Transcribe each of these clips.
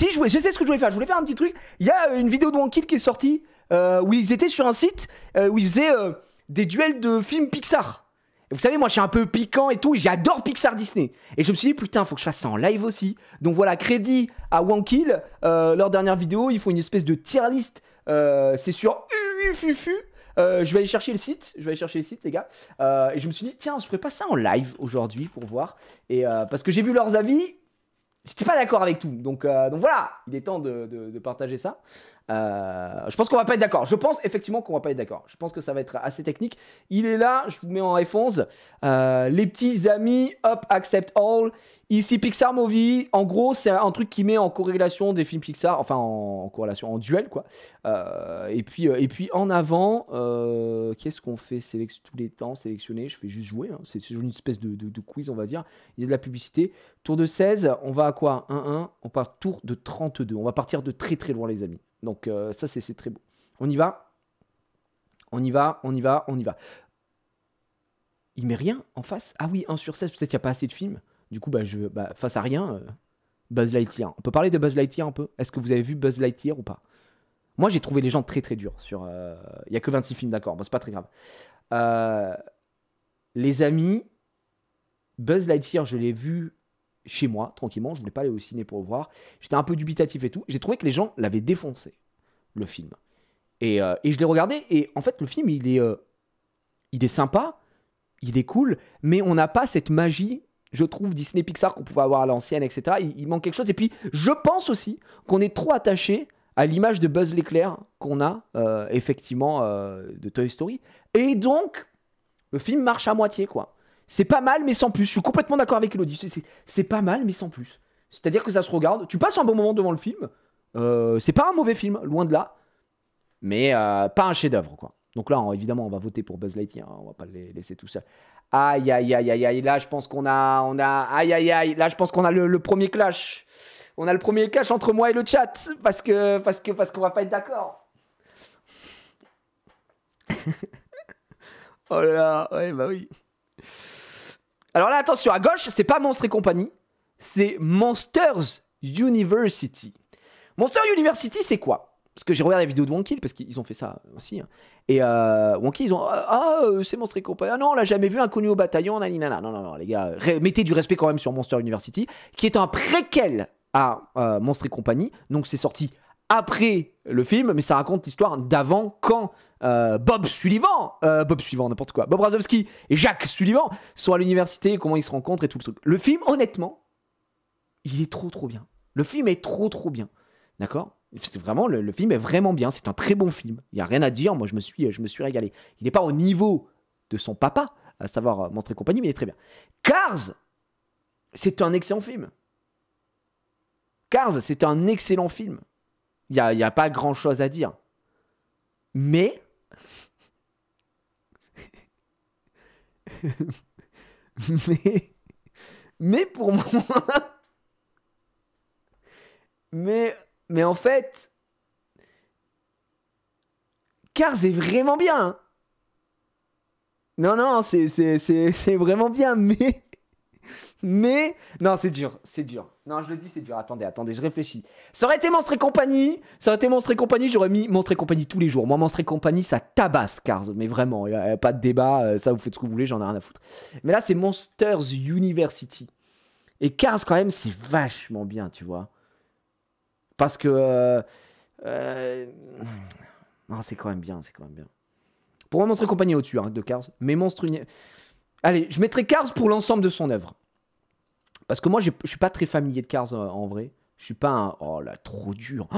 Si, je, sais ce que je voulais faire. Je voulais faire un petit truc. Il y a euh, une vidéo de Kill qui est sortie euh, où ils étaient sur un site euh, où ils faisaient des duels de films Pixar. vous savez, moi, je suis un peu piquant et tout. J'adore Pixar Disney. Et je me suis dit, putain, faut que je fasse ça en live aussi. Donc voilà, crédit à Kill. leur dernière vidéo, ils font une espèce de tier list. C'est sur UUFUFU. je vais aller chercher le site, je vais aller chercher le site, les gars. et je me suis dit, tiens, je ferais pas ça en live aujourd'hui pour voir. Et parce que j'ai vu leurs avis J'étais pas d'accord avec tout. Donc, euh, donc voilà, il est temps de partager ça. Euh, je pense qu'on va pas être d'accord. Je pense effectivement qu'on va pas être d'accord. Je pense que ça va être assez technique. Il est là, je vous mets en F11. Euh, les petits amis, hop, accept all. Ici, Pixar Movie, en gros, c'est un truc qui met en corrélation des films Pixar, enfin en, corrélation, en duel, quoi. Euh, et, puis, et puis, en avant, qu'est-ce qu'on fait Tous les temps, sélectionner, je fais juste jouer. Hein. C'est une espèce de, de, quiz, on va dire. Il y a de la publicité. Tour de 16, on va à quoi 1-1, on part tour de 32. On va partir de très très loin, les amis. Donc euh, ça, c'est très beau. On y va On y va, on y va, on y va. Il met rien en face Ah oui, 1 sur 16, peut-être qu'il n'y a pas assez de films. Du coup, bah, je, bah, face à rien, euh, Buzz Lightyear. On peut parler de Buzz Lightyear un peu Est-ce que vous avez vu Buzz Lightyear ou pas Moi, j'ai trouvé les gens très très durs. sur. Euh, il a que 26 films, d'accord, bon, c'est pas très grave. les amis, Buzz Lightyear, je l'ai vu chez moi, tranquillement. Je voulais pas aller au ciné pour le voir. J'étais un peu dubitatif et tout. J'ai trouvé que les gens l'avaient défoncé, le film. Et, euh, je l'ai regardé. Et en fait, le film, il est, euh, il est sympa, il est cool, mais on n'a pas cette magie. Je trouve Disney Pixar qu'on pouvait avoir à l'ancienne, etc. Il, manque quelque chose. Et puis, je pense aussi qu'on est trop attaché à l'image de Buzz l'éclair qu'on a euh, effectivement de Toy Story. Et donc, le film marche à moitié, quoi. C'est pas mal, mais sans plus. Je suis complètement d'accord avec Elodie. C'est pas mal, mais sans plus. C'est-à-dire que ça se regarde. Tu passes un bon moment devant le film. Euh, c'est pas un mauvais film, loin de là. Mais euh, pas un chef-d'œuvre, quoi. Donc là, évidemment, on va voter pour Buzz Lightyear. Hein. on va pas le laisser tout seul. Aïe, aïe, aïe, aïe, aïe. Là, je pense qu'on a, on a. Aïe, aïe, aïe. Là, je pense qu'on a le, premier clash. On a le premier clash entre moi et le chat. Parce que, parce que, parce qu'on va pas être d'accord. oh là là. Ouais, bah oui. Alors là, attention, à gauche, c'est pas monster et compagnie, c'est Monsters University. Monsters University, c'est quoi parce que j'ai regardé la vidéo de Wonky parce qu'ils ont fait ça aussi. Hein. Et euh, Wonky, ils ont euh, ah euh, c'est Monster et compagnie. Ah non, on l'a jamais vu inconnu au bataillon. Naninana. Non non non les gars, mettez du respect quand même sur Monster University qui est un préquel à monster euh, Monstre et compagnie. Donc c'est sorti après le film, mais ça raconte l'histoire d'avant quand euh, Bob Sullivan, euh, Bob Sullivan, n'importe quoi, Bob Razowski et Jacques Sullivan sont à l'université, comment ils se rencontrent et tout le truc. Le film, honnêtement, il est trop trop bien. Le film est trop trop bien. D'accord Vraiment, le, film est vraiment bien. C'est un très bon film. Il n'y a rien à dire. Moi, je me suis, je me suis régalé. Il n'est pas au niveau de son papa, à savoir euh, montrer compagnie, mais il est très bien. Cars, c'est un excellent film. Cars, c'est un excellent film. Il n'y a, pas grand-chose à dire. Mais... mais... Mais pour moi... mais... Mais en fait... Cars est vraiment bien. Hein. Non, non, c'est vraiment bien, mais... Mais non, c'est dur, c'est dur. Non, je le dis, c'est dur. Attendez, attendez, je réfléchis. Ça aurait été Monstre et compagnie. Ça aurait été Monstre et compagnie. J'aurais mis Monstre et compagnie tous les jours. Moi, Monstre et compagnie, ça tabasse Cars. Mais vraiment, y a pas de débat. Euh, ça, vous faites ce que vous voulez, j'en ai rien à foutre. Mais là, c'est Monsters University. Et Cars, quand même, c'est vachement bien, tu vois. Parce que. Euh, euh, non, c'est quand même bien, c'est quand même bien. Pour moi, Monstre et compagnie au-dessus hein, de Cars. Mais Monstre. Allez, je mettrai Cars pour l'ensemble de son œuvre. Parce que moi, je suis pas très familier de Cars euh, en vrai. Je suis pas Oh là, trop dur.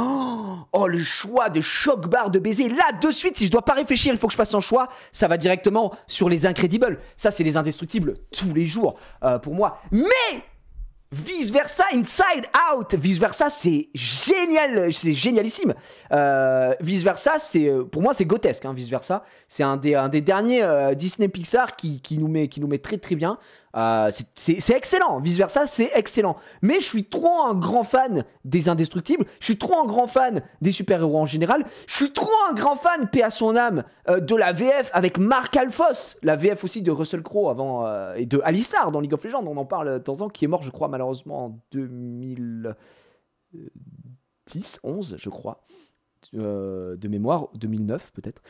Oh, le choix de choc barre de baiser. Là, de suite, si je dois pas réfléchir, il faut que je fasse un choix. Ça va directement sur les Incredibles. Ça, c'est les indestructibles tous les jours euh, pour moi. Mais Vice versa, Inside Out. Vice versa, c'est génial, c'est génialissime. Euh, vice versa, c'est euh, pour moi c'est grotesque. Hein. vice versa, c'est un des, derniers euh, Disney Pixar qui, qui, nous met, qui nous met très très bien. Euh, c'est excellent, vice versa, c'est excellent. Mais je suis trop un grand fan des Indestructibles, je suis trop un grand fan des super-héros en général, je suis trop un grand fan, paix à son âme, euh, de la VF avec Marc alfos la VF aussi de Russell Crowe avant, euh, et de Alistar dans League of Legends, on en parle de temps en temps, qui est mort, je crois, malheureusement en 2010, 11, je crois. de mémoire, 2009 peut-être,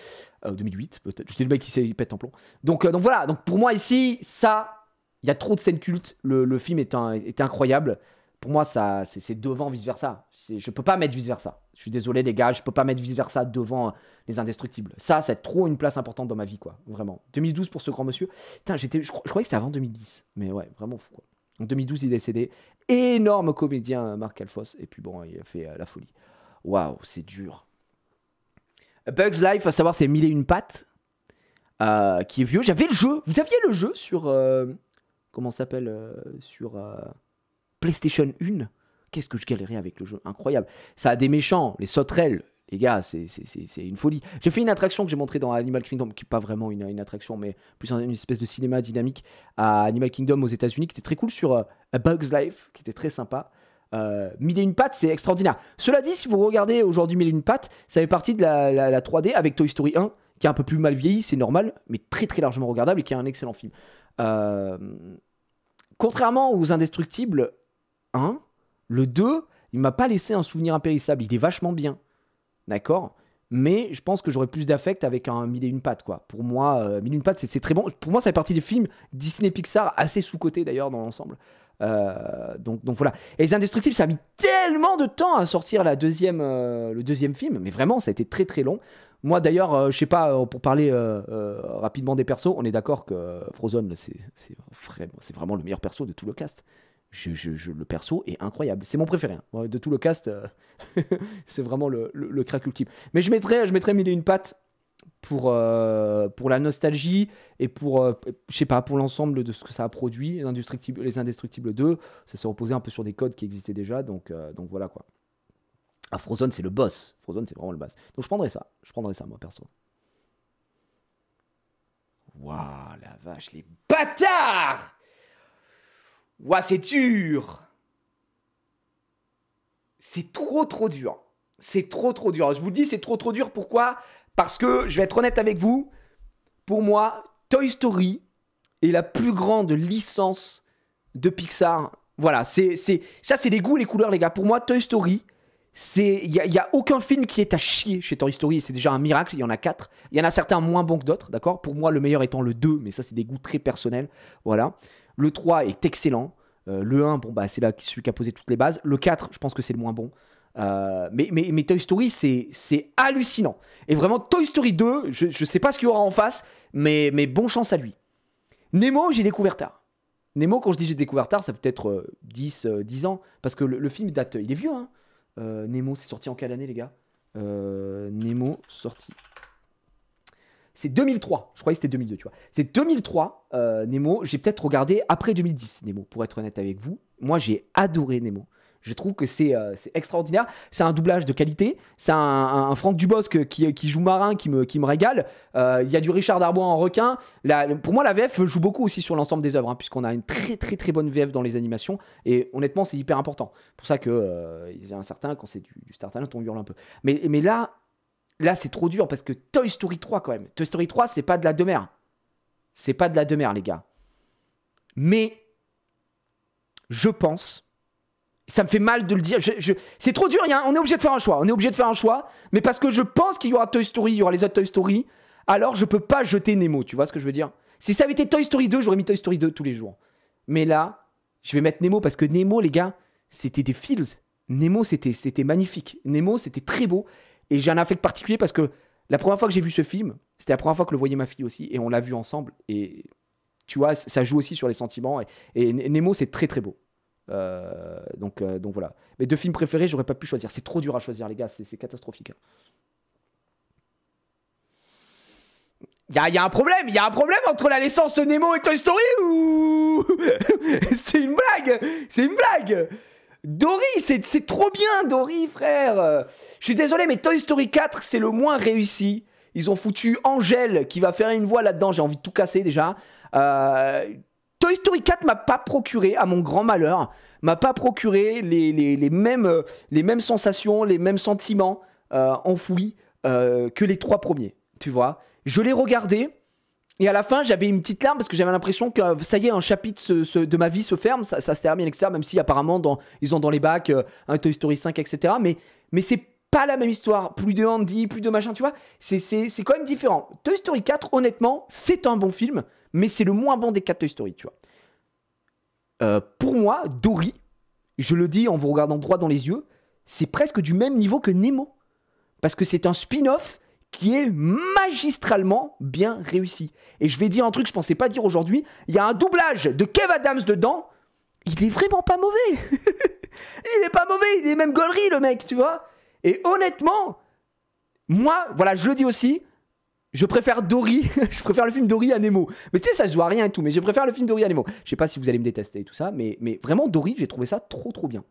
2008 peut-être. J'étais le mec qui s'est pète en plomb. Donc, donc voilà, donc pour moi ici, ça, il y a trop de scènes cultes. Le, film est, incroyable. Pour moi, ça, c'est devant vice-versa. Je peux pas mettre vice-versa. Je suis désolé, les gars. Je peux pas mettre vice-versa devant les indestructibles. Ça, c'est trop une place importante dans ma vie, quoi. Vraiment. 2012 pour ce grand monsieur. Putain, je, je croyais que c'était avant 2010. Mais ouais, vraiment fou, quoi. En 2012, il est décédé. Énorme comédien, Marc alfos Et puis bon, il a fait euh, la folie. Waouh, c'est dur. Bugs Life, à savoir, c'est mille et une pattes. Euh, qui est vieux. J'avais le jeu. Vous aviez le jeu sur. Euh, comment s'appelle euh, sur euh, PlayStation 1. Qu'est-ce que je galérais avec le jeu, incroyable. Ça a des méchants, les sauterelles, les gars, c'est une folie. J'ai fait une attraction que j'ai montrée dans Animal Kingdom, qui n'est pas vraiment une, attraction, mais plus une espèce de cinéma dynamique à Animal Kingdom aux États-Unis, qui était très cool sur euh, A Bug's Life, qui était très sympa. Mille et une pattes, c'est extraordinaire. Cela dit, si vous regardez aujourd'hui Mille et une pattes, ça fait partie de la, la 3D avec Toy Story 1, qui est un peu plus mal vieilli, c'est normal, mais très très largement regardable et qui est un excellent film. Euh, contrairement aux Indestructibles 1, le 2, il m'a pas laissé un souvenir impérissable. Il est vachement bien. D'accord mais je pense que j'aurais plus d'affect avec un Mille et une pattes, quoi. Pour moi, euh, Mille et une pattes, c'est très bon. Pour moi, ça fait partie des films Disney-Pixar, assez sous-cotés d'ailleurs dans l'ensemble. Euh, donc, voilà. Et Les Indestructibles, ça a mis tellement de temps à sortir la deuxième, le deuxième film, mais vraiment, ça a été très très long. Moi d'ailleurs, euh, je sais pas, euh, pour parler euh, rapidement des persos, on est d'accord que Frozen, c'est vraiment, le meilleur perso de tout le cast. Je, le perso est incroyable. C'est mon préféré. Hein. De tout le cast, c'est vraiment le, crack ultime. Mais je mettrais, je mille une patte pour, pour la nostalgie et pour, je sais pas, pour l'ensemble de ce que ça a produit, les Indestructibles, les 2. Ça s'est reposé un peu sur des codes qui existaient déjà. Donc, donc voilà quoi. Ah, Frozen, c'est le boss. Frozen c'est vraiment le boss. Donc je prendrais ça. Je prendrais ça, moi, perso. Waouh, la vache, les bâtards Waouh, c'est dur C'est trop, trop dur. C'est trop, trop dur. Je vous le dis, c'est trop, trop dur. Pourquoi Parce que, je vais être honnête avec vous, pour moi, Toy Story est la plus grande licence de Pixar. Voilà, c'est ça, c'est les goûts les couleurs, les gars. Pour moi, Toy Story, c'est il y, a aucun film qui est à chier chez Toy Story c'est déjà un miracle il y en a quatre il y en a certains moins bons que d'autres d'accord pour moi le meilleur étant le 2 mais ça c'est des goûts très personnels voilà le 3 est excellent euh, le 1 bon bah c'est là celui qui a posé toutes les bases le 4 je pense que c'est le moins bon euh, mais, mais, Toy Story c'est hallucinant et vraiment Toy Story 2 je, ne sais pas ce qu'il y aura en face mais, mais bon chance à lui Nemo j'ai découvert tard Nemo quand je dis j'ai découvert tard ça peut être 10, euh, 10 ans parce que le, le film date il est vieux hein euh, Nemo, c'est sorti en quelle année, les gars euh, Nemo, sorti. C'est 2003. Je croyais que c'était 2002, tu vois. C'est 2003, euh, Nemo. J'ai peut-être regardé après 2010, Nemo, pour être honnête avec vous. Moi, j'ai adoré Nemo. Je trouve que euh, c'est extraordinaire. C'est un doublage de qualité. C'est un, Franck Dubosc qui, qui, joue marin qui me, qui me régale. Euh, il y a du Richard Darbois en requin. pour moi, la VF joue beaucoup aussi sur l'ensemble des œuvres, hein, puisqu'on a une très très très bonne VF dans les animations. Et honnêtement, c'est hyper important. pour ça que euh, y a un certain, quand c'est du, Star Talent, on hurle un peu. Mais, mais là, là c'est trop dur parce que Toy Story 3 quand même. Toy Story 3, c'est pas de la demeure. C'est pas de la demeure, les gars. Mais je pense ça me fait mal de le dire. C'est trop dur, hein. on est obligé de faire un choix. On est obligé de faire un choix. Mais parce que je pense qu'il y aura Toy Story, il y aura les autres Toy Story, alors je peux pas jeter Nemo, tu vois ce que je veux dire Si ça avait été Toy Story 2, j'aurais mis Toy Story 2 tous les jours. Mais là, je vais mettre Nemo parce que Nemo, les gars, c'était des feels. Nemo, c'était magnifique. Nemo, c'était très beau. Et j'ai un affect particulier parce que la première fois que j'ai vu ce film, c'était la première fois que le voyait ma fille aussi. Et on l'a vu ensemble. Et tu vois, ça joue aussi sur les sentiments. et Nemo, c'est très très beau. Euh, donc, euh, donc voilà. Mes deux films préférés, j'aurais pas pu choisir. C'est trop dur à choisir, les gars. C'est catastrophique. Il hein. y, y, a un problème. Il y a un problème entre la naissance Nemo et Toy Story ou C'est une blague. C'est une blague. Dory, c'est trop bien, Dory, frère. Je suis désolé, mais Toy Story 4, c'est le moins réussi. Ils ont foutu Angèle qui va faire une voix là-dedans. J'ai envie de tout casser déjà. Euh, Toy Story 4 m'a pas procuré, à mon grand malheur, m'a pas procuré les, euh, mêmes, sensations, les mêmes sentiments euh, enfouis euh, que les trois premiers, tu vois. Je l'ai regardé, et à la fin, j'avais une petite larme parce que j'avais l'impression que ça y est, un chapitre de ma vie se ferme, ça, se termine, etc. Même si apparemment, ils ont dans les bacs un Toy Story 5, etc. Mais, mais c'est pas la même histoire. Plus de Andy, plus de machin, tu vois. C'est quand même différent. Toy Story 4, honnêtement, c'est un bon film mais c'est le moins bon des 4 Toy Story, tu vois. Euh, pour moi, Dory, je le dis en vous regardant droit dans les yeux, c'est presque du même niveau que Nemo. Parce que c'est un spin-off qui est magistralement bien réussi. Et je vais dire un truc que je pensais pas dire aujourd'hui, il y a un doublage de Kev Adams dedans, il est vraiment pas mauvais. il n'est pas mauvais, il est même gaulerie le mec, tu vois. Et honnêtement, moi, voilà, je le dis aussi, je préfère Dory, je préfère le film Dory à Nemo. Mais tu sais, ça se voit à rien et tout, mais je préfère le film Dory à Nemo. Je sais pas si vous allez me détester et tout ça, mais, mais vraiment, Dory, j'ai trouvé ça trop, trop bien.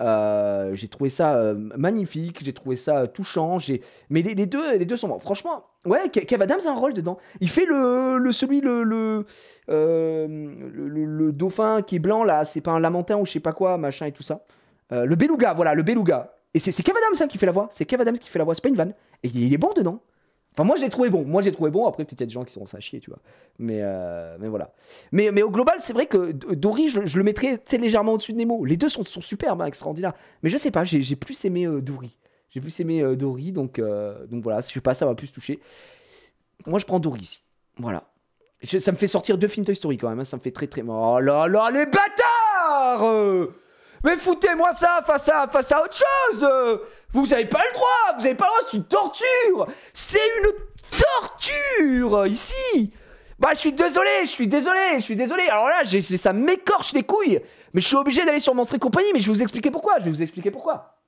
Euh, j'ai trouvé ça euh, magnifique, j'ai trouvé ça euh, touchant. J'ai... Mais les, deux, les deux sont bons. Franchement, ouais, Kev Adams a un rôle dedans. Il fait le, le celui, le le, le, dauphin qui est blanc, là, c'est pas un lamentin ou je sais pas quoi, machin et tout ça. le beluga, voilà, le beluga. Et c'est, c'est Kev Adams hein, qui fait la voix. C'est Kev Adams qui fait la voix, c'est pas une vanne. Et il est bon dedans. Enfin, moi, je l'ai trouvé bon. Moi, j'ai trouvé bon. Après, peut-être il y a des gens qui seront ça chier, tu vois. Mais, euh, mais voilà. Mais, mais au global, c'est vrai que Dory, je, le mettrais légèrement au-dessus de Nemo. Les deux sont, sont superbes, hein, extraordinaires. Mais je sais pas, j'ai plus aimé euh, Dory. J'ai plus aimé euh, Dory, donc, donc voilà. Je sais pas, ça m'a plus toucher Moi, je prends Dory ici. Voilà. ça me fait sortir deux films Toy Story quand même. Hein. ça me fait très, très. Oh là là, les bâtards! Mais foutez-moi ça face à, face à autre chose Vous avez pas le droit Vous avez pas le droit, c'est une torture C'est une torture Ici bah, je suis désolé, je suis désolé, je suis désolé. Alors là, ça m'écorche les couilles. Mais je suis obligé d'aller sur Monstre street compagnie. Mais je vais vous expliquer pourquoi. Je vais vous expliquer pourquoi.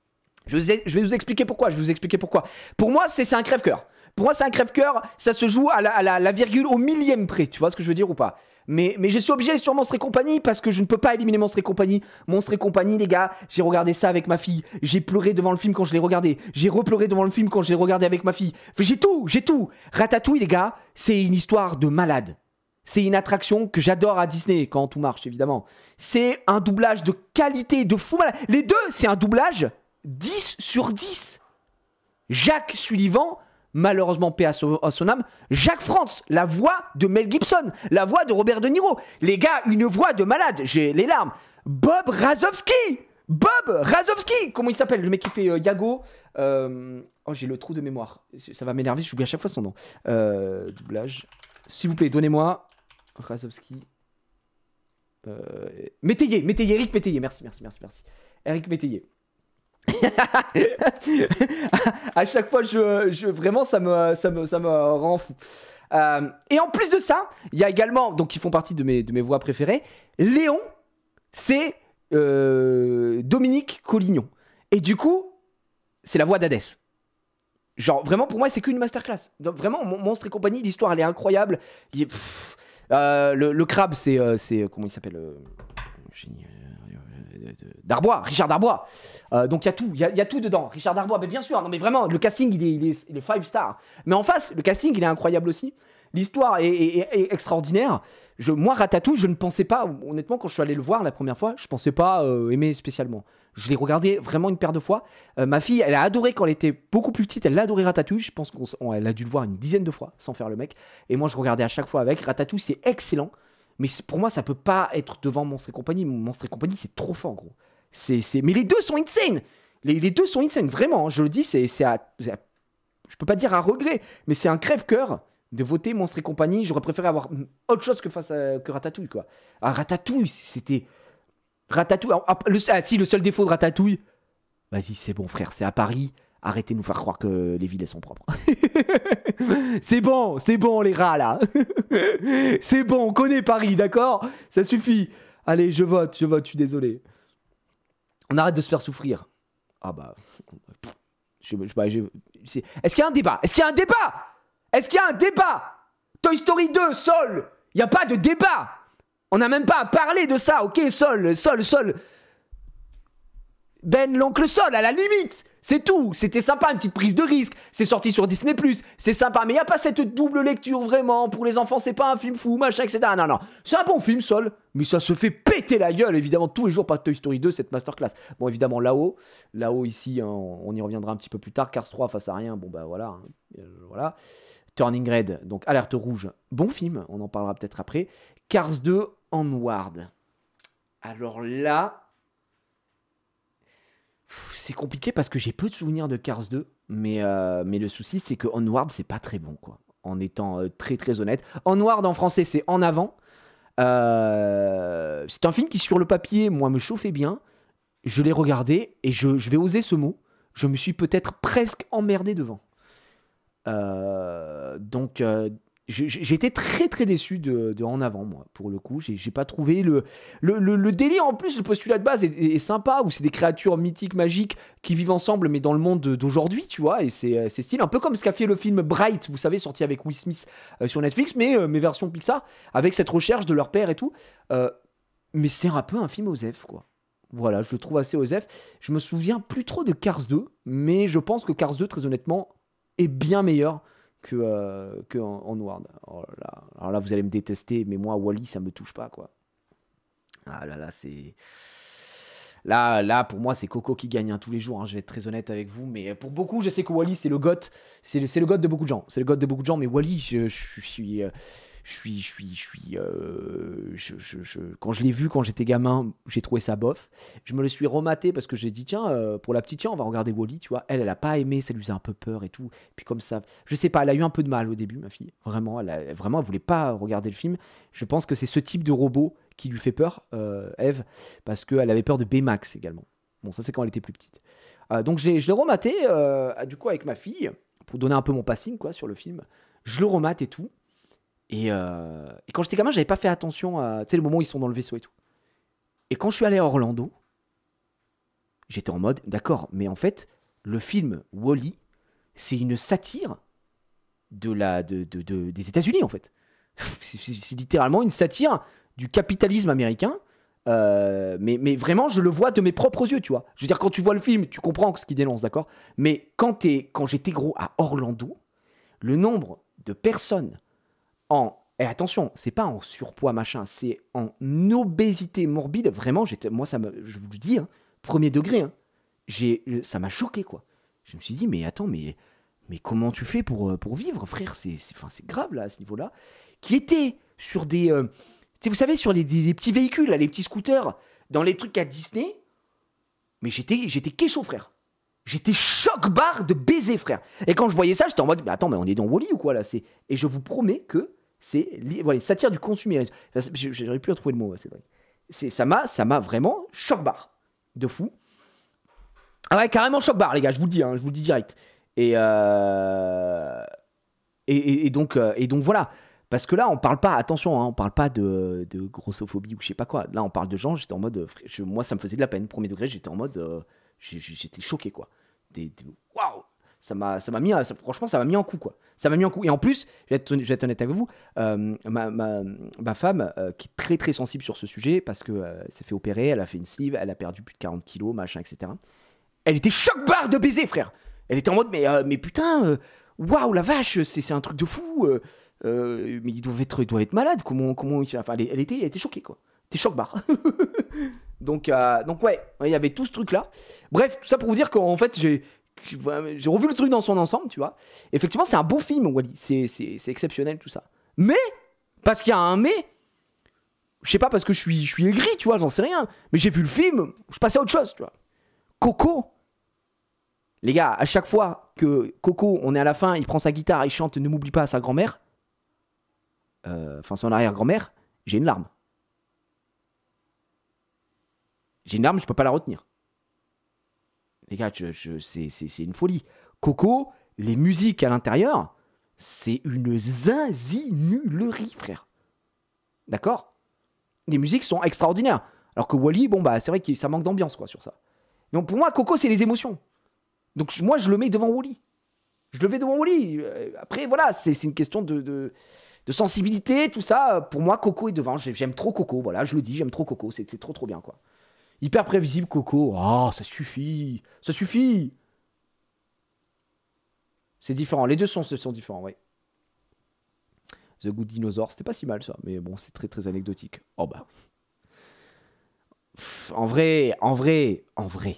Je, vais vous expliquer pourquoi. Je vais vous expliquer pourquoi. Pour moi, c'est un crève cœur Pour moi, c'est un crève cœur Ça se joue à la, la virgule au millième près. Tu vois ce que je veux dire ou pas mais, je suis obligé sur Monstre et compagnie parce que je ne peux pas éliminer Monstre et compagnie. Monstre et compagnie, les gars, j'ai regardé ça avec ma fille. J'ai pleuré devant le film quand je l'ai regardé. J'ai repleuré devant le film quand je l'ai regardé avec ma fille. J'ai tout, j'ai tout. Ratatouille, les gars, c'est une histoire de malade. C'est une attraction que j'adore à Disney quand tout marche, évidemment. C'est un doublage de qualité, de fou malade. Les deux, c'est un doublage 10 sur 10. Jacques Sullivan, malheureusement paix à son, âme, Jacques France, la voix de Mel Gibson, la voix de Robert De Niro. Les gars, une voix de malade, j'ai les larmes. Bob Razowski Bob Razowski Comment il s'appelle Le mec qui fait euh, Yago. Euh, oh, j'ai le trou de mémoire. Ça va m'énerver, j'oublie à chaque fois son nom. Euh, doublage. S'il vous plaît, donnez-moi Razowski. Euh... Métayer, Eric Métayer. Merci, merci, merci, merci. Eric Métayer. à chaque fois, je, vraiment, ça me, ça, me, ça me rend fou. Euh, et en plus de ça, il y a également, donc qui font partie de mes, de mes voix préférées, Léon, c'est euh, Dominique Collignon. Et du coup, c'est la voix d'Hadès. Genre, vraiment, pour moi, c'est qu'une masterclass. Donc, vraiment, Monstre et compagnie, l'histoire, elle est incroyable. Euh, le, le, crabe, c'est. comment il s'appelle Génial. Darbois, Richard Darbois. Euh, donc il y a tout, il y, a tout dedans. Richard Darbois, bien sûr, non mais vraiment, le casting, il est, il est, il est five star. Mais en face, le casting, il est incroyable aussi. L'histoire est, extraordinaire. Je, moi, Ratatouille, je ne pensais pas, honnêtement, quand je suis allé le voir la première fois, je ne pensais pas euh, aimer spécialement. Je l'ai regardé vraiment une paire de fois. Euh, ma fille, elle a adoré quand elle était beaucoup plus petite, elle a adoré Ratatouille. Je pense qu'elle a dû le voir une dizaine de fois sans faire le mec. Et moi, je regardais à chaque fois avec. Ratatouille, c'est excellent. Mais pour moi, ça peut pas être devant Monstre et compagnie. Monstre et compagnie, c'est trop fort, gros. C'est, Mais les deux sont insane les, les, deux sont insane, vraiment. Hein. je le dis, c'est, c'est, à, Je peux pas dire à regret, mais c'est un crève-coeur de voter Monstre et compagnie. J'aurais préféré avoir autre chose que, face à, Ratatouille, quoi. Ah, Ratatouille, c'était. Ratatouille. Ah, ah, si, le seul défaut de Ratatouille. Vas-y, c'est bon, frère, c'est à Paris. Arrêtez de nous faire croire que les villes sont propres. c'est bon, c'est bon les rats là. c'est bon, on connaît Paris, d'accord Ça suffit. Allez, je vote, je vote, je suis désolé. On arrête de se faire souffrir. Ah bah. Je, bah, Est-ce qu'il y a un débat Est-ce qu'il y a un débat Est-ce qu'il y a un débat Toy Story 2, Sol Il n'y a pas de débat On n'a même pas à parler de ça, ok Sol, Sol, Sol. Ben l'oncle Sol, à la limite C'est tout C'était sympa, une petite prise de risque. C'est sorti sur Disney+, c'est sympa. Mais il a pas cette double lecture, vraiment. Pour les enfants, c'est pas un film fou, machin, etc. Non, non. C'est un bon film, Sol. Mais ça se fait péter la gueule, évidemment, tous les jours de Toy Story 2, cette masterclass. Bon, évidemment, là-haut, là-haut, ici, hein, on y reviendra un petit peu plus tard. Cars 3 face à rien, bon, bah voilà. Hein. Euh, voilà. Turning Red, donc Alerte Rouge, bon film, on en parlera peut-être après. Cars 2, Onward. Alors là, c'est compliqué parce que j'ai peu de souvenirs de Cars 2, mais, euh, mais le souci c'est que Onward c'est pas très bon quoi. En étant euh, très très honnête, Onward en français c'est en avant. Euh, c'est un film qui sur le papier moi me chauffait bien. Je l'ai regardé et je, je, vais oser ce mot. Je me suis peut-être presque emmerdé devant. donc j'ai été très très déçu de, En Avant, moi, pour le coup. J'ai pas trouvé le le, délire. En plus, le postulat de base est, sympa, où c'est des créatures mythiques, magiques, qui vivent ensemble, mais dans le monde d'aujourd'hui, tu vois. Et c'est euh, style, un peu comme ce qu'a fait le film Bright, vous savez, sorti avec Will Smith euh, sur Netflix, mais, euh, mes versions version Pixar, avec cette recherche de leur père et tout. mais c'est un peu un film Osef, quoi. Voilà, je le trouve assez Osef. Je me souviens plus trop de Cars 2, mais je pense que Cars 2, très honnêtement, est bien meilleur que, euh, que oh Alors là, vous allez me détester, mais moi, Wally, ça me touche pas, quoi. Ah là là, c'est. Là, là, pour moi, c'est Coco qui gagne hein, tous les jours. Hein. je vais être très honnête avec vous, mais pour beaucoup, je sais que Wally, c'est le goth, c'est le, le de beaucoup de gens. C'est le goth de beaucoup de gens, mais Wally, je, je, suis, euh, je suis, je suis, je suis, euh, quand je l'ai vu quand j'étais gamin, j'ai trouvé ça bof. Je me le suis rematé parce que j'ai dit tiens, euh, pour la petite, tiens, on va regarder Wally, tu vois. Elle, elle a pas aimé, ça lui faisait un peu peur et tout. Puis comme ça, je sais pas, elle a eu un peu de mal au début, ma fille. Vraiment, elle, ne vraiment, voulait pas regarder le film. Je pense que c'est ce type de robot qui lui fait peur, euh, Eve, parce qu'elle avait peur de Baymax également. Bon, ça c'est quand elle était plus petite. donc je l'ai rematé du coup avec ma fille pour donner un peu mon passing quoi sur le film. Je le remate et tout. Euh, et, quand j'étais gamin, j'avais pas fait attention à le moment où ils sont dans le vaisseau et tout. Et quand je suis allé à Orlando, j'étais en mode, d'accord, mais en fait, le film Wally, c'est une satire de la, de, des États-Unis, en fait. c'est littéralement une satire du capitalisme américain. Euh, mais, vraiment, je le vois de mes propres yeux, tu vois. Je veux dire, quand tu vois le film, tu comprends ce qu'il dénonce, d'accord Mais quand, quand j'étais gros à Orlando, le nombre de personnes et attention, c'est pas en surpoids machin, c'est en obésité morbide. Vraiment, j'étais, moi ça, me, je vous le dis, hein, premier degré. Hein. Euh, ça m'a choqué quoi. Je me suis dit mais attends mais mais comment tu fais pour euh, pour vivre frère C'est c'est grave là à ce niveau-là. Qui était sur des, euh, vous savez sur les, petits véhicules, les petits scooters, dans les trucs à Disney. Mais j'étais j'étais frère. J'étais choc barre de baiser frère. Et quand je voyais ça, j'étais en mode mais attends mais on est dans Wally ou quoi là C'est et je vous promets que c'est voilà, ça tire du consumérisme. J'aurais plus retrouver le mot, euh, Cédric. C'est ça m'a ça m'a vraiment choc barre de fou. Ah ouais, carrément choc barre les gars, je vous le dis hein, je vous dis direct. Et, euh, et, donc euh, et donc voilà. Parce que là, on parle pas, attention, hein, on parle pas de, de, grossophobie ou je sais pas quoi. Là, on parle de gens, j'étais en mode, moi, ça me faisait de la peine. Premier degré, j'étais en mode, j'étais choqué, quoi. Waouh! ça m'a mis, franchement, ça m'a mis en coup, quoi. Ça m'a mis en coup. Et en plus, je vais être, honnête avec vous, euh, ma, ma, ma, femme, euh, qui est très très sensible sur ce sujet, parce que euh, s'est fait opérer, elle a fait une sleeve, elle a perdu plus de 40 kilos, machin, etc. Elle était choc-barre de baiser, frère. Elle était en mode, mais, mais putain, waouh, la vache, c'est un truc de fou. mais il doit être, malade, être malade Comment, comment, enfin, elle, était, elle était choquée, quoi. T'es choc-barre. Donc, donc ouais, il y avait tout ce truc-là. Bref, tout ça pour vous dire qu'en fait, j'ai j'ai revu le truc dans son ensemble, tu vois. Effectivement, c'est un beau film, Wally. C'est, c'est exceptionnel, tout ça. Mais, parce qu'il y a un mais, je sais pas parce que je suis, je suis aigri, tu vois, j'en sais rien. Mais j'ai vu le film, je passais à autre chose, tu vois. Coco. Les gars, à chaque fois que Coco, on est à la fin, il prend sa guitare, il chante Ne m'oublie pas à sa grand-mère, euh, enfin son arrière-grand-mère, j'ai une larme. J'ai une larme, je peux pas la retenir les gars, c'est une folie. Coco, les musiques à l'intérieur, c'est une zinzinulerie, frère. D'accord Les musiques sont extraordinaires. Alors que Wally, bon, bah, c'est vrai que ça manque d'ambiance, quoi, sur ça. Donc pour moi, Coco, c'est les émotions. Donc moi, je le mets devant Wally. Je le mets devant Wally. Euh, après, voilà, c'est une question de, de, sensibilité, tout ça. Pour moi, Coco est devant. J'aime trop Coco, voilà, je le dis, j'aime trop Coco. C'est trop, trop bien, quoi. Hyper prévisible, Coco. Ah, ça suffit. Ça suffit. C'est différent. Les deux sont, sont différents, oui. The Good Dinosaur, c'était pas si mal ça, mais bon, c'est très très anecdotique. Oh bah. en vrai, en vrai, en vrai.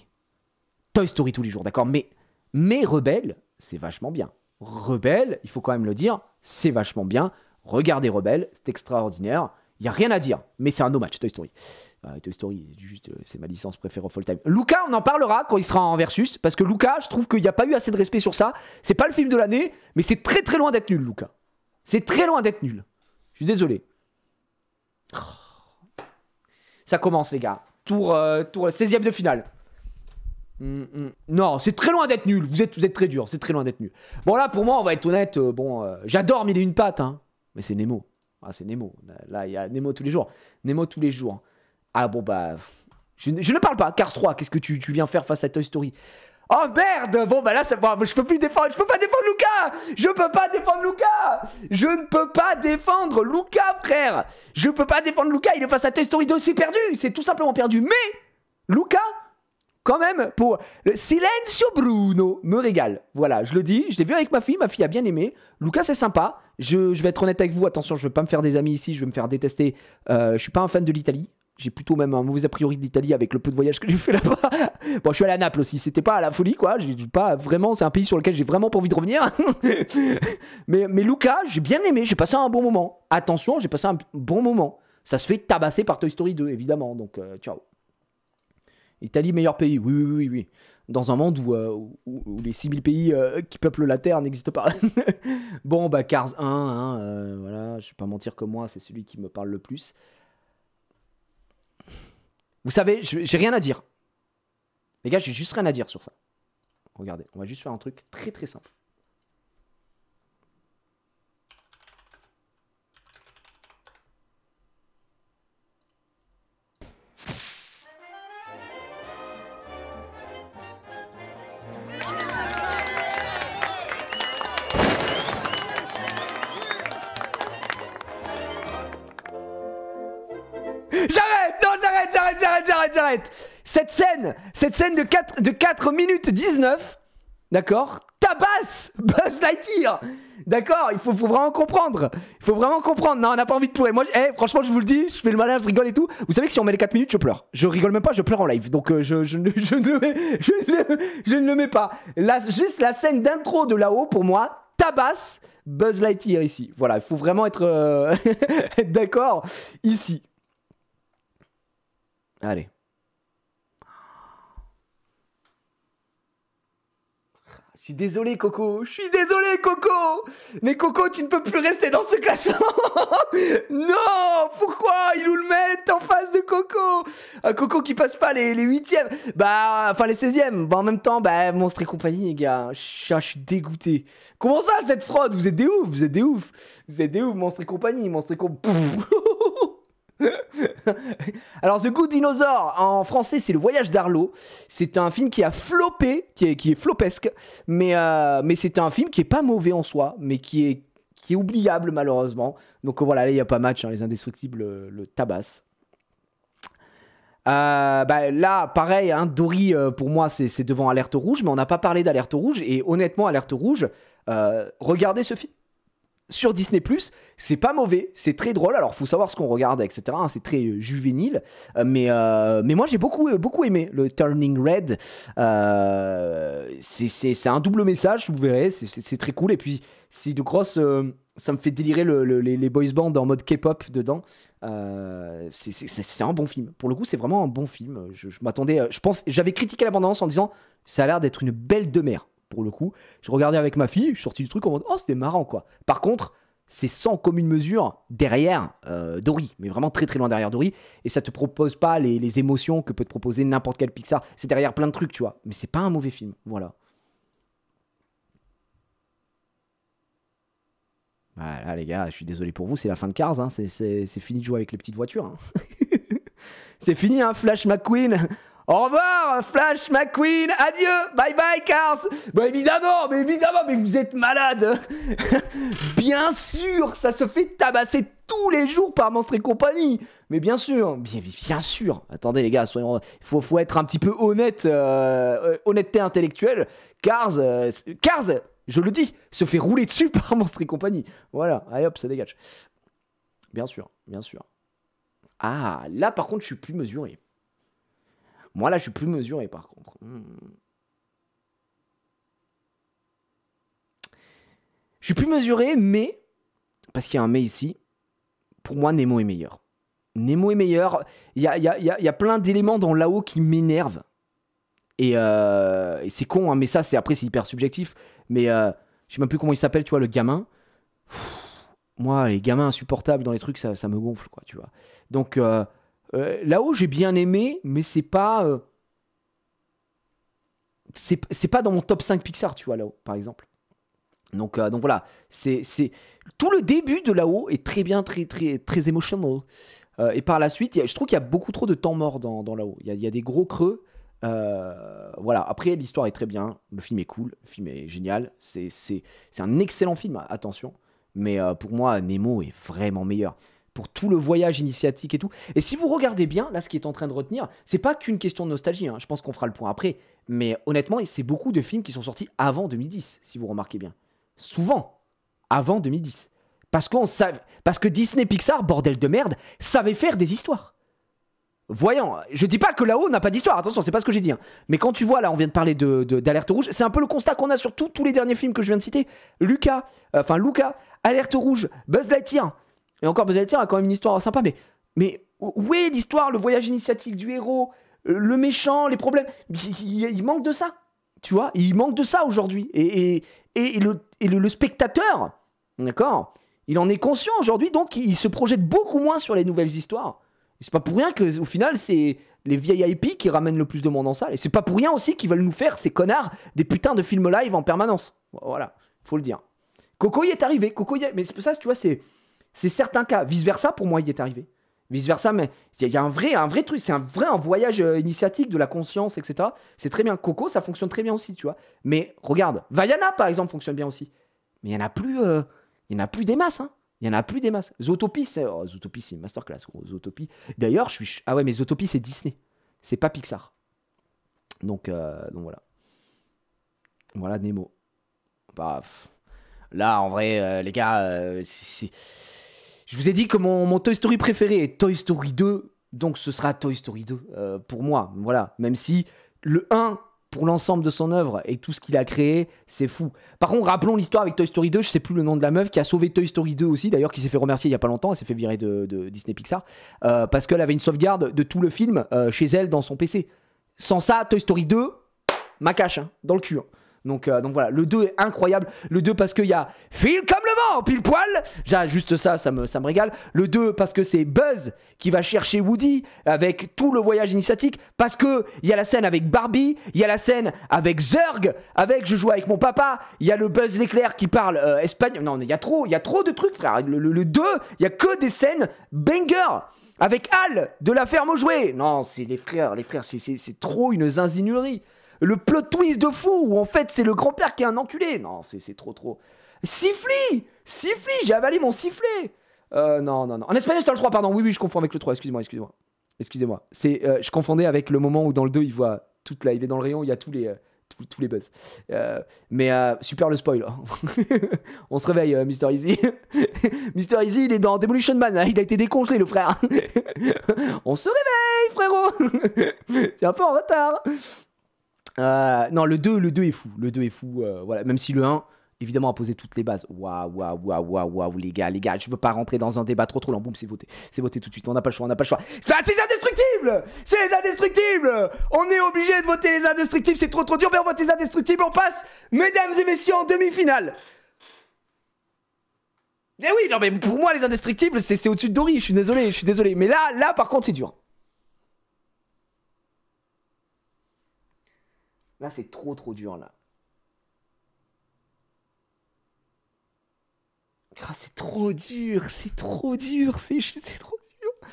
Toy Story tous les jours, d'accord Mais mais Rebelle, c'est vachement bien. Rebelle, il faut quand même le dire, c'est vachement bien. Regardez Rebelle, c'est extraordinaire. Il y a rien à dire, mais c'est un no match Toy Story. Euh, Story, euh, c'est ma licence préférée au full time. Luca, on en parlera quand il sera en versus, parce que Luca, je trouve qu'il n'y a pas eu assez de respect sur ça. C'est pas le film de l'année, mais c'est très très loin d'être nul, Luca. C'est très loin d'être nul. Je suis désolé. Oh. Ça commence, les gars. Tour, euh, tour 16 e de finale. Mm, mm. Non, c'est très loin d'être nul. Vous êtes, vous êtes très dur. C'est très loin d'être nul. Bon, là, pour moi, on va être honnête. Euh, bon, j'adore j'adore il est une patte. Hein. Mais c'est Nemo. Ah, c'est Nemo. Là, il y a Nemo tous les jours. Nemo tous les jours. Ah bon, bah. Je, ne parle pas. Cars 3, qu'est-ce que tu, viens faire face à Toy Story Oh merde Bon bah là ça je peux plus défendre, je peux pas défendre Luca Je peux pas défendre Luca Je ne peux pas défendre Luca frère Je peux pas défendre Luca il est face à Toy Story 2, c'est perdu, c'est tout simplement perdu. Mais Luca quand même, pour Silencio Bruno, me régale. Voilà, je le dis, je l'ai vu avec ma fille, ma fille a bien aimé. Luca c'est sympa, je, vais être honnête avec vous, attention, je veux pas me faire des amis ici, je vais me faire détester. Euh, je suis pas un fan de l'Italie, j'ai plutôt même un mauvais a priori d'Italie avec le peu de voyage que j'ai fait là-bas. Bon, je suis allé à Naples aussi, c'était pas à la folie quoi. J'ai pas vraiment, c'est un pays sur lequel j'ai vraiment pas envie de revenir. mais, mais Luca, j'ai bien aimé, j'ai passé un bon moment. Attention, j'ai passé un bon moment. Ça se fait tabasser par Toy Story 2, évidemment, donc euh, ciao. Italie, meilleur pays, oui, oui, oui, oui. Dans un monde où, euh, les 6000 pays euh, qui peuplent la Terre n'existent pas. bon, bah, Cars 1, hein, voilà, je vais pas mentir que moi, c'est celui qui me parle le plus. Vous savez, j'ai rien à dire. Les gars, j'ai juste rien à dire sur ça. Regardez, on va juste faire un truc très très simple. Cette scène, cette scène de 4, de 4 minutes 19, d'accord, tabasse Buzz Lightyear. D'accord, il faut, faut, vraiment comprendre. Il faut vraiment comprendre. Non, on n'a pas envie de pleurer. Moi, eh, franchement, je vous le dis, je fais le malin, je rigole et tout. Vous savez que si on met les 4 minutes, je pleure. Je rigole même pas, je pleure en live. Donc, euh, je, ne, je, le mets pas. La, juste la scène d'intro de là-haut, pour moi, tabasse Buzz Lightyear ici. Voilà, il faut vraiment être euh, d'accord ici. Allez. désolé, Coco. Je suis désolé, Coco. Mais Coco, tu ne peux plus rester dans ce classement. non, pourquoi ils nous le mettent en face de Coco Un Coco qui passe pas les, les 8e. Bah, enfin les 16e. Bah, en même temps, bah, Monstre et compagnie, les gars. Je suis dégoûté. Comment ça, cette fraude Vous êtes des ouf, vous êtes des ouf. Vous êtes des ouf, Monstre et compagnie, Monstre et compagnie. Alors, The Good Dinosaur, en français, c'est Le Voyage d'Arlo. C'est un film qui a flopé, qui est, flopesque, mais, euh, mais c'est un film qui est pas mauvais en soi, mais qui est, qui est oubliable malheureusement. Donc voilà, là, il n'y a pas match, hein, les Indestructibles le, tabassent. Euh, bah, là, pareil, hein, Dory, euh, pour moi, c'est devant Alerte Rouge, mais on n'a pas parlé d'Alerte Rouge, et honnêtement, Alerte Rouge, regardez ce film sur Disney+. C'est pas mauvais, c'est très drôle. Alors faut savoir ce qu'on regarde, etc. Hein, c'est très euh, juvénile, euh, mais euh, mais moi j'ai beaucoup beaucoup aimé le Turning Red. c'est un double message, vous verrez, c'est très cool. Et puis si de grosses, ça me fait délirer les, boys bands en mode K-pop dedans. c'est un bon film. Pour le coup, c'est vraiment un bon film. Je, m'attendais, je pense, j'avais critiqué l'abondance en disant ça a l'air d'être une belle de demeure pour le coup. Je regardais avec ma fille, je suis sorti du truc en mode, oh, c'était marrant, quoi. Par contre, c'est sans commune mesure derrière euh, Dory, mais vraiment très très loin derrière Dory, et ça te propose pas les, émotions que peut te proposer n'importe quel Pixar. C'est derrière plein de trucs, tu vois, mais c'est pas un mauvais film, voilà. Voilà les gars, je suis désolé pour vous, c'est la fin de Cars, hein. c'est fini de jouer avec les petites voitures. Hein. c'est fini, hein, Flash McQueen au revoir, Flash McQueen. Adieu. Bye bye, Cars. Bah, évidemment, mais évidemment, mais vous êtes malade. bien sûr, ça se fait tabasser tous les jours par Monstre et compagnie. Mais bien sûr, bien, bien sûr. Attendez, les gars, il Faut, faut être un petit peu honnête. Euh, euh, honnêteté intellectuelle. Cars. Euh, Cars je le dis, se fait rouler dessus par Monstre et compagnie. Voilà, allez hop, ça dégage. Bien sûr, bien sûr. Ah, là par contre, je suis plus mesuré. Moi, là, je suis plus mesuré, par contre. Hmm. Je suis plus mesuré, mais, parce qu'il y a un mais ici, pour moi, Nemo est meilleur. Nemo est meilleur. Il y a, y, a, y a, plein d'éléments dans là-haut qui m'énervent. Et, euh, c'est con, hein, mais ça, c'est après, c'est hyper subjectif. Mais euh, je sais même plus comment il s'appelle, tu vois, le gamin. moi, les gamins insupportables dans les trucs, ça, me gonfle, quoi, tu vois. Donc, euh, euh, là-haut, j'ai bien aimé, mais c'est pas. Euh, c'est pas dans mon top 5 Pixar, tu vois, là-haut, par exemple. Donc, euh, donc voilà, c'est tout le début de là-haut est très bien, très très très emotional. et par la suite, je trouve qu'il y a beaucoup trop de temps mort dans, dans là-haut. Il, y, a des gros creux. voilà. Après, l'histoire est très bien, le film est cool, le film est génial. c'est un excellent film, attention. Mais pour moi, Nemo est vraiment meilleur pour tout le voyage initiatique et tout. Et si vous regardez bien, là, ce qui est en train de retenir, c'est pas qu'une question de nostalgie. Hein. Je pense qu'on fera le point après. Mais honnêtement, c'est beaucoup de films qui sont sortis avant 2010, si vous remarquez bien. Souvent, avant 2010. Parce, qu'on savait, parce que Disney Pixar, bordel de merde, savait faire des histoires. Voyons, je dis pas que là-haut n'a pas d'histoire, attention, c'est pas ce que j'ai dit. Hein. Mais quand tu vois, là, on vient de parler d'Alerte de, Rouge, c'est un peu le constat qu'on a sur tous les derniers films que je viens de citer. Lucas, euh, enfin Luca, Alerte Rouge, Buzz Lightyear, et encore, vous allez dire, a quand même une histoire sympa, mais, mais où est l'histoire, le voyage initiatique du héros, euh, le méchant, les problèmes il, manque de ça. Tu vois, il manque de ça aujourd'hui. Et, et, et, le, et le, spectateur, d'accord Il en est conscient aujourd'hui, donc il se projette beaucoup moins sur les nouvelles histoires. C'est pas pour rien que, au final, c'est les vieilles IP qui ramènent le plus de monde en salle. Et c'est pas pour rien aussi qu'ils veulent nous faire, ces connards, des putains de films live en permanence. Voilà, faut le dire. Coco est arrivé. Coco Mais c'est pour ça, tu vois, c'est c'est certains cas. Vice-versa, pour moi, il est arrivé. Vice-versa, mais il y, a un vrai, un vrai truc. C'est un vrai voyage euh, initiatique de la conscience, etc. C'est très bien. Coco, ça fonctionne très bien aussi, tu vois. Mais regarde, Vaiana, par exemple, fonctionne bien aussi. Mais il n'y en a plus. Euh, il y en a plus des masses, hein. Il n'y en a plus des masses. Zootopie, c'est oh, c'est masterclass. D'ailleurs, je suis. Ah ouais, mais Zootopie, c'est Disney. C'est pas Pixar. Donc, euh, donc voilà. Voilà Nemo. Bah, là, en vrai, les gars, c'est. Je vous ai dit que mon, Toy Story préféré est Toy Story 2, donc ce sera Toy Story 2 euh, pour moi. Voilà, même si le 1 pour l'ensemble de son œuvre et tout ce qu'il a créé, c'est fou. Par contre, rappelons l'histoire avec Toy Story 2, je sais plus le nom de la meuf qui a sauvé Toy Story 2 aussi, d'ailleurs qui s'est fait remercier il y a pas longtemps, elle s'est fait virer de, Disney Pixar, euh, parce qu'elle avait une sauvegarde de tout le film euh, chez elle dans son PC. Sans ça, Toy Story 2, ma cache, hein, dans le cul. Hein. Donc, voilà, le 2 est incroyable. Le 2 parce qu'il y a Feel comme en pile poil. Juste ça, ça me, ça régale. Le 2, parce que c'est Buzz qui va chercher Woody avec tout le voyage initiatique. Parce que il y a la scène avec Barbie, il y a la scène avec Zurg, avec Je joue avec mon papa, il y a le Buzz l'éclair qui parle euh, espagnol. Non, il y a trop, il y a trop de trucs, frère. Le, 2, il y a que des scènes banger avec Al de la ferme aux jouets. Non, c'est les frères, les frères, c'est trop une zinzinuerie. Le plot twist de fou où en fait c'est le grand-père qui est un enculé. Non, c'est trop trop. Siffli Siffli J'ai avalé mon sifflet euh, non, non, non. En espagnol, c'est le 3, pardon. Oui, oui, je confonds avec le 3. Excusez-moi, excusez-moi. Excusez-moi. C'est, euh, je confondais avec le moment où dans le 2, il voit toute la. Il est dans le rayon, il y a tous les. Euh, tous, les buzz. mais super le spoil. Hein. On se réveille, Mr. Easy. Mr. Easy, il est dans Demolition Man. Hein. il a été décongelé, le frère. On se réveille, frérot. c'est un peu en retard. non, le 2, le 2 est fou. Le 2 est fou. voilà, même si le 1, évidemment à poser toutes les bases. Waouh, waouh, waouh, waouh, waouh, les gars, les gars, je veux pas rentrer dans un débat trop trop long. Boum, c'est voté. C'est voté tout de suite. On n'a pas le choix, on n'a pas le choix. C'est c'est indestructible C'est les indestructibles On est obligé de voter les indestructibles, c'est trop trop dur, mais on vote les indestructibles, on passe, mesdames et messieurs, en demi-finale. Eh oui, non mais pour moi les indestructibles c'est au-dessus de Dory, je suis désolé, je suis désolé. Mais là, là par contre c'est dur. Là c'est trop trop dur là. c'est trop dur, c'est trop dur, c'est trop dur.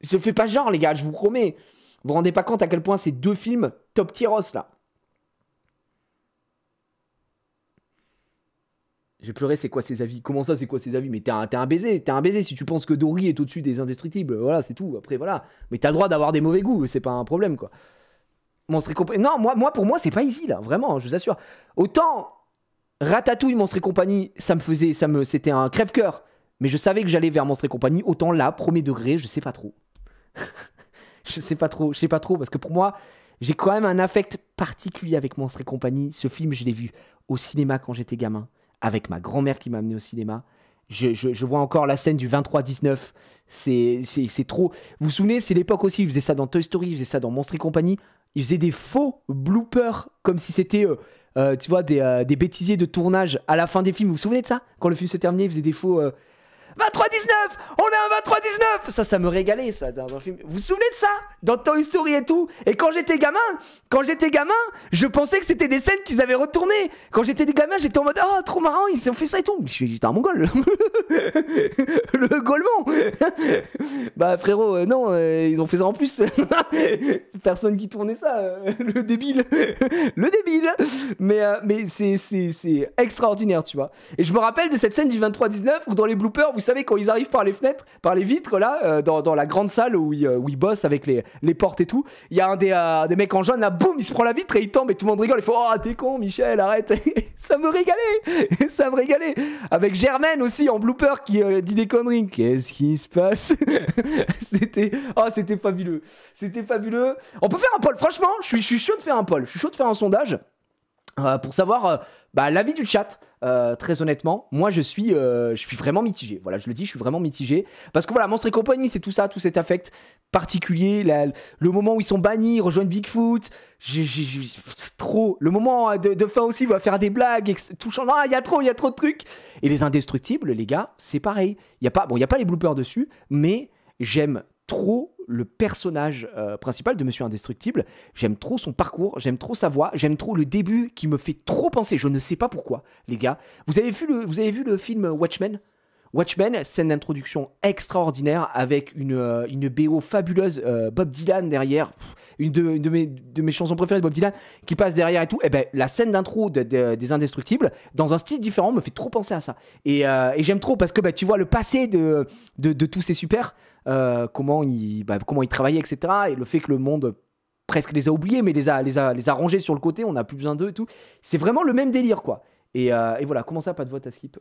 Je fais pas genre, les gars, je vous promets. Vous vous rendez pas compte à quel point ces deux films top tiros là. J'ai pleuré, c'est quoi ses avis Comment ça, c'est quoi ses avis Mais t'es un, un, baiser, t'es un baiser si tu penses que Dory est au-dessus des indestructibles. Voilà, c'est tout. Après, voilà. Mais t'as le droit d'avoir des mauvais goûts, c'est pas un problème, quoi. Monstre Non, moi, moi pour moi, c'est pas easy, là. Vraiment, hein, je vous assure. Autant Ratatouille, Monstre et compagnie, ça me faisait, ça me, c'était un crève-cœur. Mais je savais que j'allais vers Monstre et compagnie. Autant là, premier degré, je sais pas trop. je sais pas trop, je sais pas trop, parce que pour moi, j'ai quand même un affect particulier avec Monstre et compagnie. Ce film, je l'ai vu au cinéma quand j'étais gamin, avec ma grand-mère qui m'a amené au cinéma. Je, je, vois encore la scène du 23-19. C'est, c'est, trop. Vous vous souvenez, c'est l'époque aussi. Ils faisaient ça dans Toy Story, ils faisaient ça dans Monstre et compagnie. Ils faisaient des faux bloopers, comme si c'était. Euh, euh, tu vois, euh, des, bêtisiers de tournage à la fin des films. Vous vous souvenez de ça Quand le film s'est terminé, il faisait des faux. Euh, bah, 23-19 On a un 23-19 Ça, ça me régalait, ça, dans, un film. Vous vous souvenez de ça Dans Toy Story et tout. Et quand j'étais gamin, quand j'étais gamin, je pensais que c'était des scènes qu'ils avaient retournées. Quand j'étais des gamins, j'étais en mode Oh, trop marrant, ils ont fait ça et tout. je suis j'étais un mongol. le Golemon Bah, frérot, euh, non, euh, ils ont fait ça en plus. Personne qui tournait ça. Euh, le débile. le débile. Mais, mais c'est extraordinaire, tu vois. Et je me rappelle de cette scène du 23-19 où dans les bloopers, vous savez quand ils arrivent par les fenêtres, par les vitres, là, euh, dans, la grande salle où ils, euh, bossent avec les, portes et tout, il y a un des, euh, des, mecs en jaune, là, boum, il se prend la vitre et il tombe et tout le monde rigole. Il faut, oh, t'es con, Michel, arrête. ça me régalait, ça me régalait. Avec Germaine aussi en blooper qui dit des conneries. Qu'est-ce qui se passe C'était, oh, c'était fabuleux. C'était fabuleux. On peut faire un poll, franchement, je suis, chaud de faire un poll. Je suis chaud de faire un sondage pour savoir bah, l'avis du chat. Euh, très honnêtement, moi je suis, euh, je suis vraiment mitigé. Voilà, je le dis, je suis vraiment mitigé. Parce que voilà, Monstre et compagnie, c'est tout ça, tout cet affect particulier. le moment où ils sont bannis, ils rejoignent Bigfoot, j'ai trop. Le moment euh, de, fin aussi, il va faire des blagues, touchant. Ah, il y a trop, il y a trop de trucs. Et les indestructibles, les gars, c'est pareil. Il y a pas, bon, il y a pas les bloopers dessus, mais j'aime trop le personnage euh, principal de Monsieur Indestructible. J'aime trop son parcours, j'aime trop sa voix, j'aime trop le début qui me fait trop penser. Je ne sais pas pourquoi, les gars. Vous avez vu le, vous avez vu le film Watchmen Watchmen, scène d'introduction extraordinaire avec une, euh, une BO fabuleuse, euh, Bob Dylan derrière, une, de, mes, de, mes, chansons préférées de Bob Dylan qui passe derrière et tout. Et eh ben la scène d'intro des Indestructibles, dans un style différent, me fait trop penser à ça. Et, euh, j'aime trop parce que bah, tu vois le passé de, de, tous ces super, comment, ils, bah, comment travaillaient, etc. Et le fait que le monde presque les a oubliés, mais les a, les a, les a rangés sur le côté, on n'a plus besoin d'eux et tout. C'est vraiment le même délire, quoi. Et, et voilà, comment ça, pas de vote à skip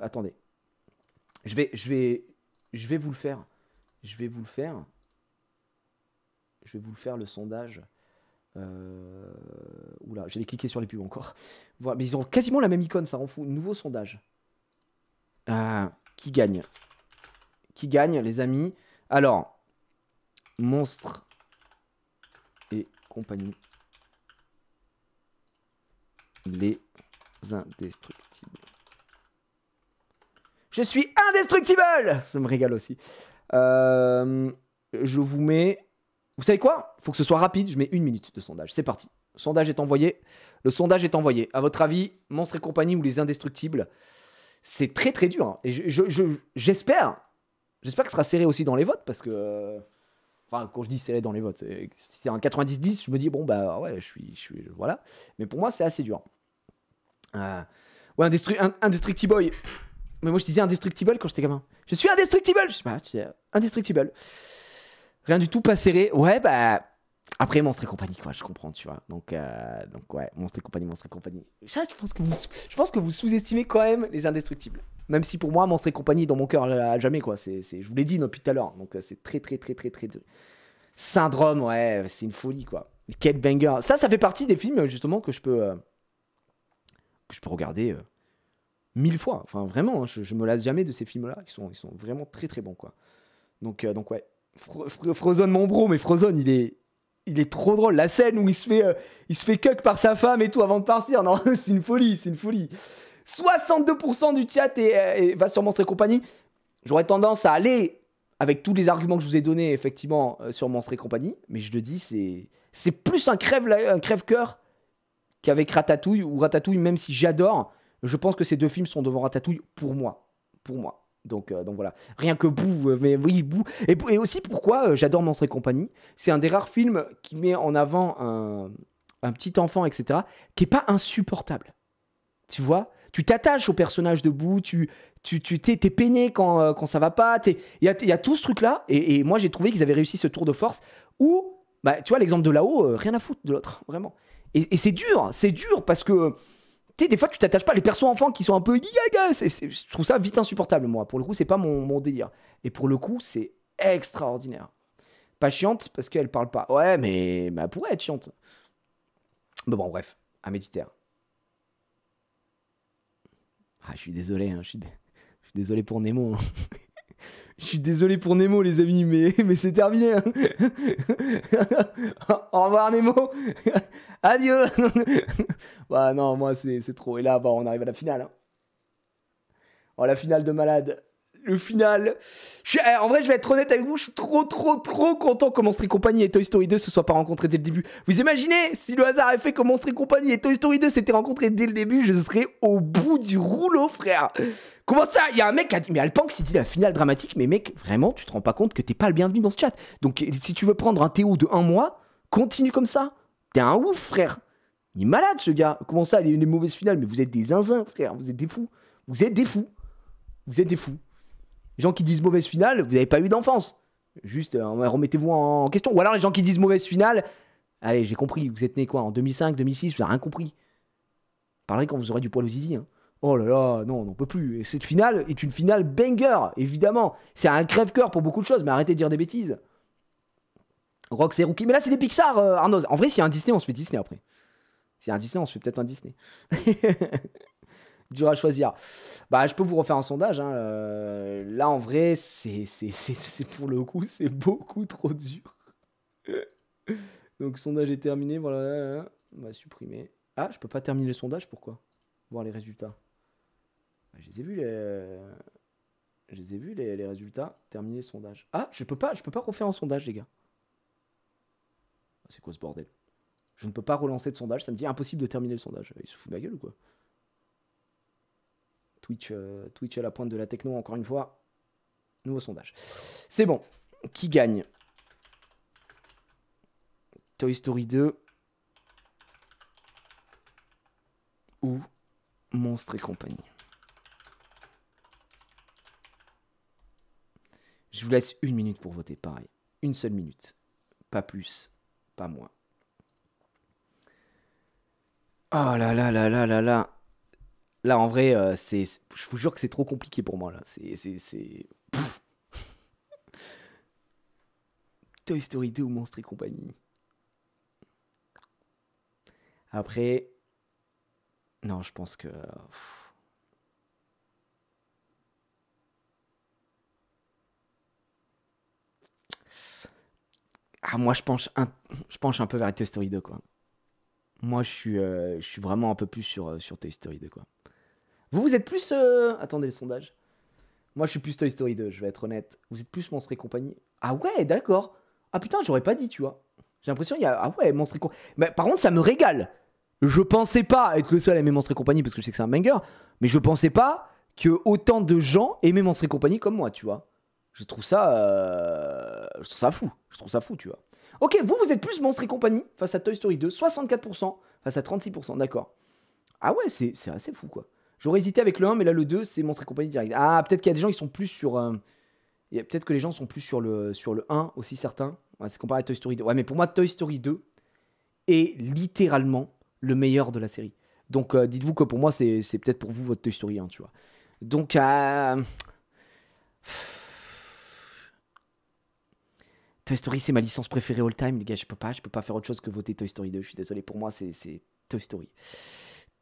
Attendez. Je vais, je vais, je vais vous le faire. Je vais vous le faire. Je vais vous le faire le sondage. Euh, oula, j'allais cliquer sur les pubs encore. Voilà, mais ils ont quasiment la même icône, ça rend fou. Nouveau sondage. Euh, qui gagne Qui gagne, les amis Alors, monstre et compagnie. Les indestructibles. Je suis indestructible Ça me régale aussi. Euh, je vous mets... Vous savez quoi Il Faut que ce soit rapide, je mets une minute de sondage. C'est parti. Le sondage est envoyé. Le sondage est envoyé. À votre avis, Monstres et compagnie ou les indestructibles C'est très très dur. Hein. Et j'espère... Je, j'espère que ce sera serré aussi dans les votes parce que... Enfin, quand je dis serré dans les votes, c'est un 90-10, je me dis, bon, bah ouais, je suis. Je suis voilà. Mais pour moi, c'est assez dur. Euh, ouais, Indestructible Boy, mais moi, je disais indestructible quand j'étais gamin. Je suis indestructible Je sais pas, euh, indestructible. Rien du tout, pas serré. Ouais, bah. Après, Monstre et compagnie, quoi, je comprends, tu vois. Donc, euh, donc ouais, Monstre et compagnie, Monstre et compagnie. Ça, je pense que vous, je pense que vous sous-estimez quand même les indestructibles. Même si pour moi, Monstre et compagnie dans mon cœur à jamais, quoi. C'est, je vous l'ai dit depuis tout à l'heure. Donc, euh, c'est très, très, très, très, très. De... Syndrome, ouais, c'est une folie, quoi. Quel banger. Ça, ça fait partie des films, justement, que je peux. que je peux regarder mille fois. Enfin, vraiment, hein, je, me lasse jamais de ces films-là. Ils sont, ils sont vraiment très très bons, quoi. Donc, euh, donc ouais, Frozen, mon bro, mais Frozen, il est, il est trop drôle. La scène où il se fait, euh, il se fait cuck par sa femme et tout avant de partir. Non, c'est une folie, c'est une folie. 62% du chat et, euh, va sur Monstre et compagnie. J'aurais tendance à aller avec tous les arguments que je vous ai donnés, effectivement, sur Monstre et compagnie. Mais je le dis, c'est, c'est plus un crève, un crève cœur qu'avec Ratatouille ou Ratatouille, même si j'adore je pense que ces deux films sont devant tatouille pour moi. Pour moi. Donc, euh, donc voilà, rien que Bou, euh, mais oui, Bou. Et, et aussi pourquoi euh, j'adore Monstre et compagnie. C'est un des rares films qui met en avant un, petit enfant, etc., qui n'est pas insupportable. Tu vois Tu t'attaches au personnage de tu, tu, tu t'es, peiné quand, quand ça va pas. Il y a, tout ce truc-là. Et, moi, j'ai trouvé qu'ils avaient réussi ce tour de force où, bah, tu vois, l'exemple de là-haut, rien à foutre de l'autre, vraiment. et c'est dur, c'est dur parce que tu sais, des fois, tu t'attaches pas. Les persos enfants qui sont un peu gaga, je trouve ça vite insupportable, moi. Pour le coup, c'est pas mon, délire. Et pour le coup, c'est extraordinaire. Pas chiante parce qu'elle parle pas. Ouais, mais elle pourrait être chiante. Bon, bon, bref, à méditer. Ah, je suis désolé, hein, je, suis désolé pour Nemo. Hein. Je suis désolé pour Nemo, les amis, mais, mais c'est terminé. Hein. Au revoir, Nemo. Adieu. bah non, moi, c'est trop. Et là, bah, on arrive à la finale. Hein. Oh, la finale de malade. Le final. Eh, en vrai, je vais être honnête avec vous, je suis trop, trop, trop content que Monstre Compagnie et Toy Story 2 se soient pas rencontrés dès le début. Vous imaginez si le hasard avait fait que Monstre Compagnie et Toy Story 2 s'étaient rencontrés dès le début, je serais au bout du rouleau, frère. Comment ça Il y a un mec qui a dit, mais Alpank, c'est dit la finale dramatique, mais mec, vraiment, tu te rends pas compte que t'es pas le bienvenu dans ce chat. Donc, si tu veux prendre un Théo de un mois, continue comme ça. T'es un ouf, frère. Il est malade, ce gars. Comment ça, il eu une mauvaise finale Mais vous êtes des zinzins, frère. Vous êtes des fous. Vous êtes des fous. Vous êtes des fous. Les gens qui disent mauvaise finale, vous n'avez pas eu d'enfance. Juste, euh, remettez-vous en question. Ou alors les gens qui disent mauvaise finale, allez, j'ai compris, vous êtes né quoi En 2005, 2006, vous n'avez rien compris. Parlez quand vous aurez du poil aux zizi. Hein. Oh là là, non, on n'en peut plus. Et cette finale est une finale banger, évidemment. C'est un crève-cœur pour beaucoup de choses, mais arrêtez de dire des bêtises. Rock, c'est Rookie. Mais là, c'est des Pixar, euh, Arnaud. En vrai, s'il y a un Disney, on se fait Disney après. S'il y a un Disney, on se fait peut-être un Disney. Dur à choisir. Bah, je peux vous refaire un sondage. Hein. Euh, là, en vrai, c'est pour le coup, c'est beaucoup trop dur. Donc, sondage est terminé. Voilà, euh, on va supprimer. Ah, je peux pas terminer le sondage, pourquoi Voir les résultats. Je les ai vus les. Je les ai vus les, résultats. Terminer le sondage. Ah, je peux pas, je peux pas refaire un sondage, les gars. C'est quoi ce bordel Je ne peux pas relancer de sondage. Ça me dit impossible de terminer le sondage. Il se fout de ma gueule ou quoi Twitch, euh, Twitch à la pointe de la techno, encore une fois. Nouveau sondage. C'est bon. Qui gagne Toy Story 2 ou Monstre et compagnie Je vous laisse une minute pour voter, pareil. Une seule minute. Pas plus, pas moins. Oh là là là là là là. Là, en vrai, euh, c'est, je vous jure que c'est trop compliqué pour moi. Là. C'est, c'est, Toy Story 2 ou Monstre et compagnie. Après, non, je pense que. Ah, moi, je penche un, je penche un peu vers Toy Story 2, quoi. Moi, je suis, euh, je suis vraiment un peu plus sur, euh, sur Toy Story 2, quoi. Vous, vous êtes plus. Euh, attendez le sondage. Moi, je suis plus Toy Story 2, je vais être honnête. Vous êtes plus Monstre et compagnie. Ah ouais, d'accord. Ah putain, j'aurais pas dit, tu vois. J'ai l'impression qu'il y a. Ah ouais, Monstre et compagnie. Mais par contre, ça me régale. Je pensais pas être le seul à aimer Monstre et compagnie parce que je sais que c'est un banger. Mais je pensais pas que autant de gens aimaient Monstre et compagnie comme moi, tu vois. Je trouve ça je trouve ça fou. Je trouve ça fou, tu vois. Ok, vous, vous êtes plus Monstre et compagnie face à Toy Story 2, 64% face à 36%, d'accord. Ah ouais, c'est assez fou, quoi. J'aurais hésité avec le 1, mais là, le 2, c'est Monstre et compagnie direct. Ah, peut-être qu'il y a des gens qui sont plus sur. Euh, peut-être que les gens sont plus sur le, sur le 1 aussi, certains. c'est comparé à Toy Story 2. Ouais, mais pour moi, Toy Story 2 est littéralement le meilleur de la série. Donc, euh, dites-vous que pour moi, c'est peut-être pour vous votre Toy Story 1, tu vois. Donc, euh... Toy Story, c'est ma licence préférée all time, les gars. Je peux pas, je peux pas faire autre chose que voter Toy Story 2. Je suis désolé, pour moi, c'est Toy Story.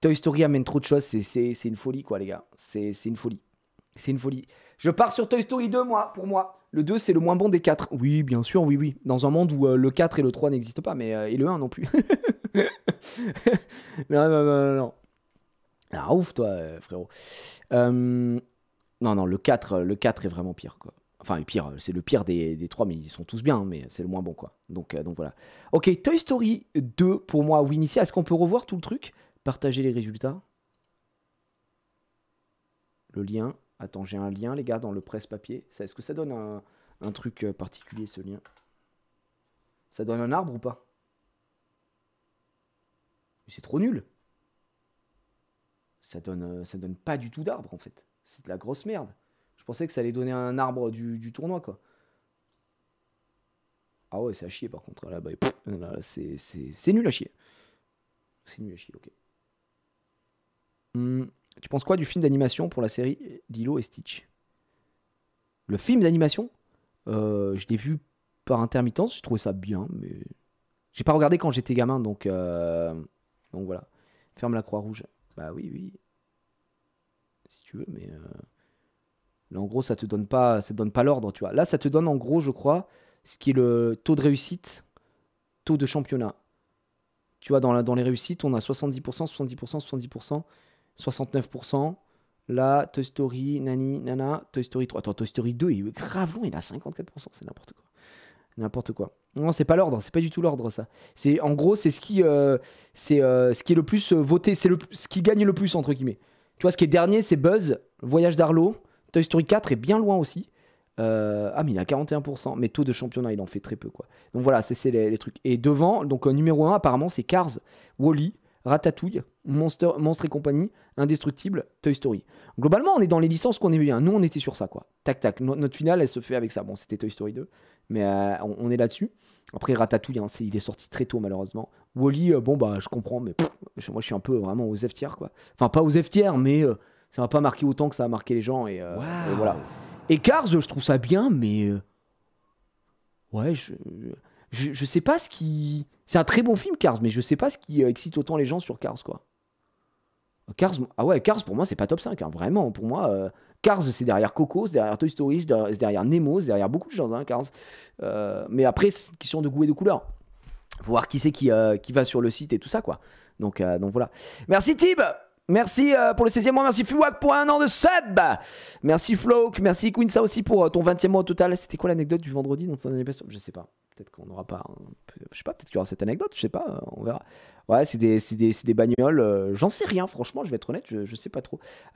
Toy Story amène trop de choses. C'est une folie, quoi, les gars. C'est une folie. C'est une folie. Je pars sur Toy Story 2, moi, pour moi. Le 2, c'est le moins bon des 4. Oui, bien sûr, oui, oui. Dans un monde où euh, le 4 et le 3 n'existent pas, mais, euh, et le 1 non plus. non, non, non, Ah, ouf, toi, euh, frérot. non, non, le 4, le 4 est vraiment pire, quoi. Enfin, pire, c'est le pire des, trois, mais ils sont tous bien, hein, mais c'est le moins bon, quoi. Donc, euh, donc voilà. Ok, Toy Story 2, pour moi, Winicia, est-ce qu'on peut revoir tout le truc Partager les résultats Le lien. Attends, j'ai un lien, les gars, dans le presse-papier. Est-ce que ça donne un, truc euh, particulier, ce lien Ça donne un arbre ou pas C'est trop nul ça donne, euh, ça donne pas du tout d'arbre, en fait. C'est de la grosse merde pensais que ça allait donner un arbre du, tournoi, quoi. Ah ouais, c'est à chier par contre. Là, bah, c'est nul à chier. C'est nul à chier, ok. Hmm, tu penses quoi du film d'animation pour la série Dilo et Stitch Le film d'animation euh, Je l'ai vu par intermittence, j'ai trouvé ça bien, mais. J'ai pas regardé quand j'étais gamin, donc. Euh, donc voilà. Ferme la croix rouge. Bah oui, oui. Si tu veux, mais. Euh, en gros, ça te donne pas, ça te donne pas l'ordre, tu vois. Là, ça te donne en gros, je crois, ce qui est le taux de réussite, taux de championnat. Tu vois, dans, dans les réussites, on a 70%, 70%, 70%, 69%. Là, Toy Story, Nani, Nana, Toy Story 3. Attends, Toy Story 2, il est grave long, il a 54%, c'est n'importe quoi. N'importe quoi. Non, c'est pas l'ordre, c'est pas du tout l'ordre ça. C'est en gros, c'est ce qui, euh, c'est euh, ce qui est le plus euh, voté, c'est ce qui gagne le plus entre guillemets. Tu vois, ce qui est dernier, c'est Buzz, Voyage d'Arlo, Toy Story 4 est bien loin aussi. Euh, ah, mais il a 41%, mais taux de championnat, il en fait très peu. quoi. Donc voilà, c'est les, les, trucs. Et devant, donc euh, numéro 1, apparemment, c'est Cars, Wally, Ratatouille, Monster, Monstre et compagnie, Indestructible, Toy Story. Globalement, on est dans les licences qu'on est bien. Hein. Nous, on était sur ça, quoi. Tac, tac. notre finale, elle se fait avec ça. Bon, c'était Toy Story 2, mais euh, on, est là-dessus. Après, Ratatouille, hein, il est sorti très tôt, malheureusement. Wally, bon, bah, je comprends, mais moi, je suis un peu vraiment aux F-tiers, quoi. Enfin, pas aux F-tiers, mais ça m'a pas marqué autant que ça a marqué les gens. Et, euh, voilà. Et Cars, je trouve ça bien, mais. Euh, ouais, je, je, sais pas ce qui. C'est un très bon film, Cars, mais je sais pas ce qui euh, excite autant les gens sur Cars, quoi. Cars, ah ouais, Cars pour moi, c'est pas top 5, hein, vraiment. Pour moi, Cars, c'est derrière Coco, c'est derrière Toy Story, c'est derrière, Nemo, c'est derrière beaucoup de choses, hein, Cars. mais après, c'est question de goût et de couleur. Faut voir qui c'est qui, qui va sur le site et tout ça, quoi. Donc, donc voilà. Merci, Tib! Merci euh, pour le 16e mois. Merci Fuwak pour un an de sub. Merci Floak. Merci ça aussi pour euh, ton 20e mois au total. C'était quoi l'anecdote du vendredi dans ton pas Je sais pas. Peut-être qu'on n'aura pas. Hein. Je sais pas. Peut-être qu'il y aura cette anecdote. Je sais pas. Euh, on verra. Ouais, c'est des, des, bagnoles. J'en sais rien, franchement. Je vais être honnête. Je, je sais pas trop.